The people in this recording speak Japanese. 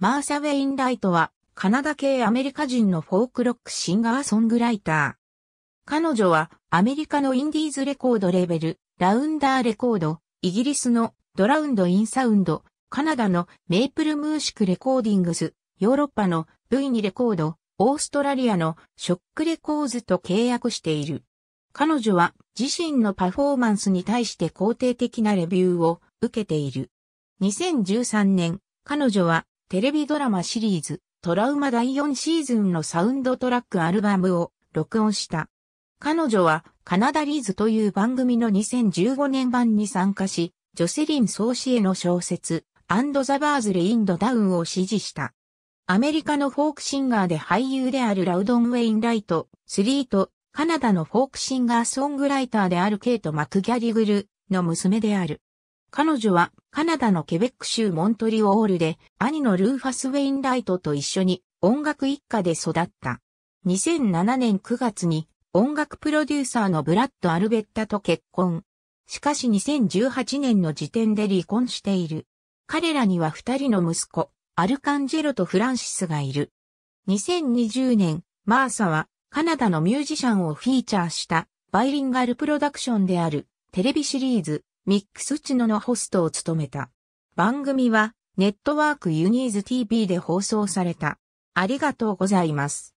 マーサ・ウェインライトは、カナダ系アメリカ人のフォークロックシンガーソングライター。彼女は、アメリカのインディーズレコードレベル、ラウンダーレコード、イギリスのドラウンド・イン・サウンド、カナダのメイプル・ムーシク・レコーディングス、ヨーロッパの V2 レコード、オーストラリアのショックレコーズと契約している。彼女は自身のパフォーマンスに対して肯定的なレビューを受けている。2013年、彼女はテレビドラマシリーズ、トラウマ第4シーズンのサウンドトラックアルバムを録音した。彼女は、カナダリーズという番組の2015年版に参加し、ジョセリン・ソーシエの小説、アンド・ザ・バーズ・レインド・ダウンを支持した。アメリカのフォークシンガーで俳優であるラウドン・ウェイン・ライト、スリーと、カナダのフォークシンガーソングライターであるケイト・マクギャリグルの娘である。彼女はカナダのケベック州モントリオールで兄のルーファス・ウェインライトと一緒に音楽一家で育った。2007年9月に音楽プロデューサーのブラッド・アルベッタと結婚。しかし2018年の時点で離婚している。彼らには二人の息子、アルカンジェロとフランシスがいる。2020年、マーサはカナダのミュージシャンをフィーチャーしたバイリンガルプロダクションであるテレビシリーズミックスチノのホストを務めた。番組は、ネットワークユニーズ TV で放送された。ありがとうございます。